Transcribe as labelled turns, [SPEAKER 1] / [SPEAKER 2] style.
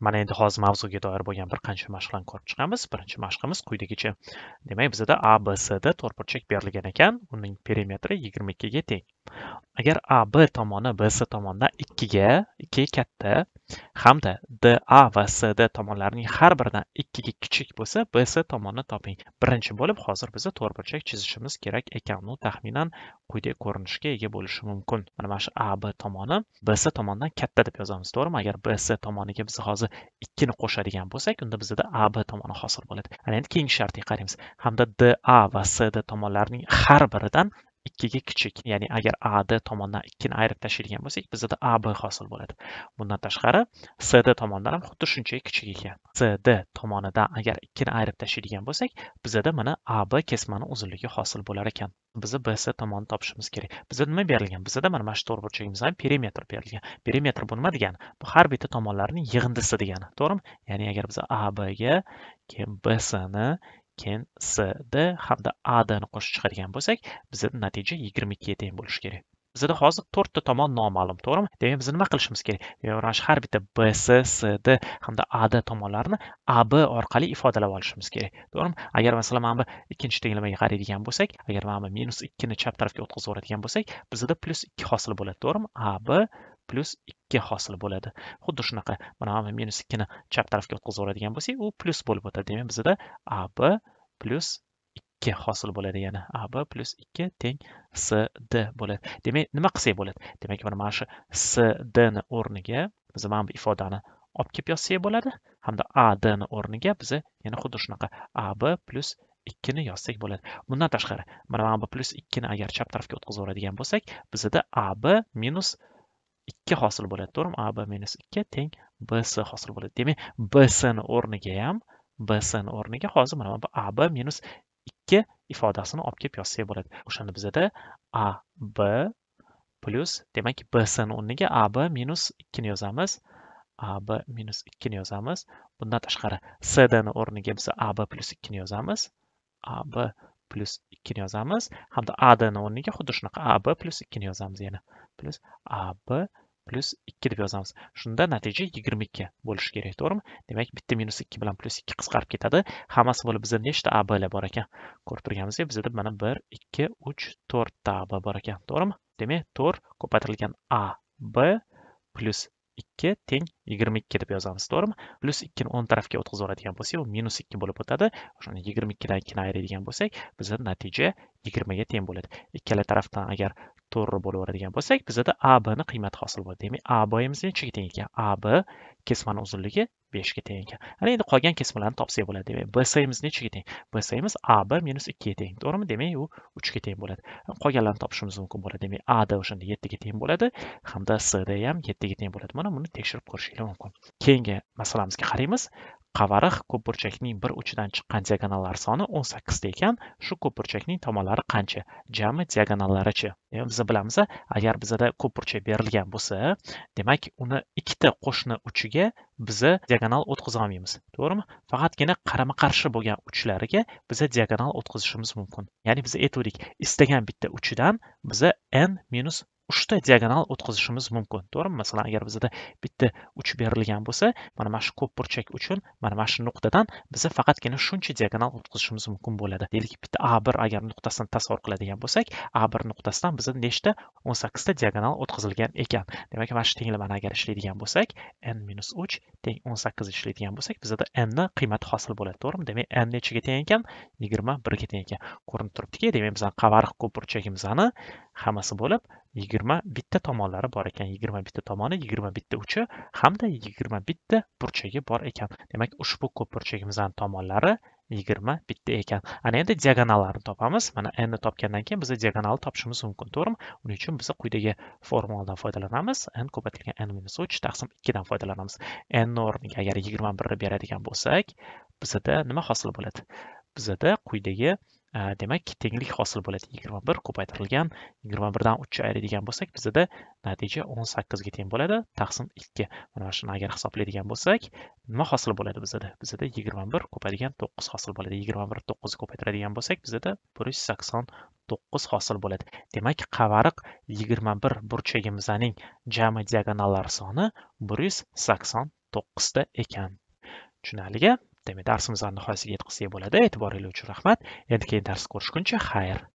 [SPEAKER 1] mana endi hozir mavzuga doir bo'lgan bir qancha mashqlarni ko'rib chiqamiz birinchi mashqimiz quyidagicha demak bizada a b sda to'rtburchak berilgan ekan uning perimetri yigirma ikkiga teng agar a b tomoni b s tomonidan ikkiga ikki katta hamda DA va SD tomonlarining har biridan ikkiga kichik bo'lsa, BS tomonni toping. Birinchi bo'lib hozir biz burchak chizishimiz kerak ekan. U taxminan quyidagi ko'rinishga ega bo'lishi mumkin. Mana mana shu AB tomoni BS tomonidan katta deb yozamiz, to'g'rimi? Agar BS tomoniga biz hozir 2 ni qo'shadigan bo'lsak, unda bizda AB tomoni hosil bo'ladi. Ana endi keyingi shartga qaraymiz. Hamda DA va SD tomonlarining har biridan ikkiga kichik ya'ni agar ad 2 ikkini ayirib tashlaydigan bo'lsak bizada ab hosil bo'ladi bundan tashqari d tomonidan ham xuddi shunchalik kichik ekan cd tomonidan agar ikkini ayirib tashlaydigan bo'lsak bizada mana ab kesmani uzunligi hosil bo'lar ekan biza bs tomonini topishimiz kerak biza nima berilgan bizada mana mana shu to'rtburchagimizdan perimetr berilgan perimetr bu nima degani bu har bitta tomonlarning yig'indisi degani to'g'rimi ya'ni agar biz ga, keyin bsni keyin d hamda a adni qo'shib chiqadigan bo'lsak bizda natija yigirma ikkiga teng bo'lishi kerak bizada hozir to'rtta tomon noma'lum to'g'rimi demak biz nima qilishimiz kerak mana shu har bitta bs cd hamda ad tomonlarini ab orqali ifodalab olishimiz kerak to'g'rimi agar masalan mana bu ikkinchi tenglamaga qaraydigan bo'lsak agar mana bu minus ikkini chap tarafga o'tkazib yuboradigan bo'lsak bizada plyus ikki hosil bo'ladi to'g'rimi ab plus 2 hosil bo'ladi xuddi shunaqa mana mana minus ni chap tarafga o'tkazib yuboradigan bo'lsak u plus bo'lib o'tadi demak bizda ab plus 2 hosil bo'ladi ya'ni ab plus 2 teng sd bo'ladi demak nima qilsak bo'ladi demak mana mana shu ni o'rniga biz mana bu ifodani olib kelib yozsak bo'ladi hamda AD ni o'rniga biz yana xuddi shunaqa ab 2 ni yozsak bo'ladi bundan tashqari mana mana bu 2 ni agar chap tarafga o'tkazib yuboradigan bo'lsak bizda ab minus 2 hosil bo'ladi to'g'rimi AB minus 2 teng BC hosil bo'ladi demak BC ni o'rniga ham BC ni o'rniga hozir mana bu AB minus 2 ifodasini olib kelib yozsak bo'ladi o'shanda bizada AB plus, demak BC ni o'rniga AB minus 2 ni yozamiz AB minus 2 ni yozamiz bundan tashqari CD ni o'rniga biz AB plus 2 ni yozamiz AB plus 2 ni yozamiz hamda a d ni o'rniga xuddi shunaqa ab plus 2 ni yozamiz yana plus ab plus 2 deb yozamiz shunda natija 22 bo'lishi kerak to'g'rimi demak bitta minus 2 bilan plus 2 qisqarib ketadi hammasi bo'lib bizda nechta ab lar bor ekan ko'rib turganimizdek bizda mana 1 2 3 4 ta ab bor ekan to'g'rimi demak 4 ko'paytirilgan ab plus 2 teng 22 deb yozamiz to'g'rimi plus 2 ni o'ng tarafga o'tkazib yuboradigan bo'lsak u minus 2 bo'lib o'tadi o'shani 22dan 2 ni ayiradigan bo'lsak bizda natija 20 ga teng bo'ladi ikkala tarafdan agar to'g'ri bo'laveradigan bo'lsak bizada ni qiymati hosil bo'ladi demak abimiz nechiga teng ekan ab kesmani uzunligi 5 ga teng ekan ana endi qolgan kesimlarni topsak bo'ladi demak bsimiz nechiga teng bsimiz a 1 minus ga teng to'g'rimi demak u 3 ga teng bo'ladi qolganlarni topishimiz mumkin bo'ladi demak da o'shanda 7 ga teng bo'ladi hamda da ham 7 ga teng bo'ladi mana buni tekshirib ko'rishingiz mumkin keyingi masalamizga qaraymiz qavariq ko'pburchakning bir uchidan chiqqan diagonallar soni 18 ta ekan shu ko'pburchakning tomonlari qancha jami diagonallarichi e, biz bilamiz agar bizada ko'pburchak berilgan bo'lsa demak uni ikkita qo'shni uchiga biza diagonal o'tkaza olmaymiz to'g'rimi faqatgina qarama qarshi bo'lgan uchlariga biza diagonal o'tkazishimiz mumkin ya'ni biz aytuvdik istagan bitta uchidan biza n minus uchta diagonal o'tkazishimiz mumkin to'g'rimi masalan agar bizada bitta uch berilgan bo'lsa mana mana shu ko'pburchak uchun mana mana shu nuqtadan biza faqatgina shuncha diagonal o'tkazishimiz mumkin bo'ladi deylik bitta a bir agar nuqtasini tasavvur qiladigan bo'lsak a bir nuqtasidan biza nechta o'n sakkizta diagonal o'tkazilgan ekan demak mana shu tenglamani agar ishlaydigan bo'lsak n minus uch teng o'n sakkiz ishlaydigan bo'lsak bizada nni qiymati hosil bo'ladi to'g'rimi demak n nechiga teng ekan yigirma birga teng ekan ko'rinib turibdiki demak bizani ko'p ko'pburchagimizni hammasi bo'lib yigirma bitta tomonlari bor ekan yigirma bitta tomoni yigirma bitta uchi hamda yigirma bitta burchagi bor ekan demak ushbu ko'p ko'pburchagimizni tomonlari yigirma bitta ekan ana endi diagonallarni topamiz mana nni topgandan keyin biza diagonalni topishimiz mumkin to'g'rimi buning uchun biz quyidagi formuladan foydalanamiz n ko'paytirilgan n minus uch taqsim ikkidan foydalanamiz n o'rniga agar yigirma birni beradigan bo'lsak bizada nima hosil bo'ladi bizada quyidagi Э, demak tenglik hosil bo'ladi yigirma bir ko'paytirilgan yigirma birdan 3 ayiradigan bo'lsak bizada natija o'n sakkizga teng bo'ladi taqsim ikki mana shuni agar hisoblaydigan bo'lsak nima hosil bo'ladi bizada bizada yigirma bir ko'payadigan to'qqiz hosil bo'ladi yigirma bir to'qqiz ko'paytiradigan bo'lsak bizada bir yuz sakson to'qqiz hosil bo'ladi demak qavariq yigirma bir burchagimizning jami diagonallar soni bir yuz sakson to'qqizta ekan tushunarliga demak darsimizni nihoyasiga yetkazsak bo'ladi e'tiboringiz uchun rahmat endi keyingi dars ko'rishguncha xayr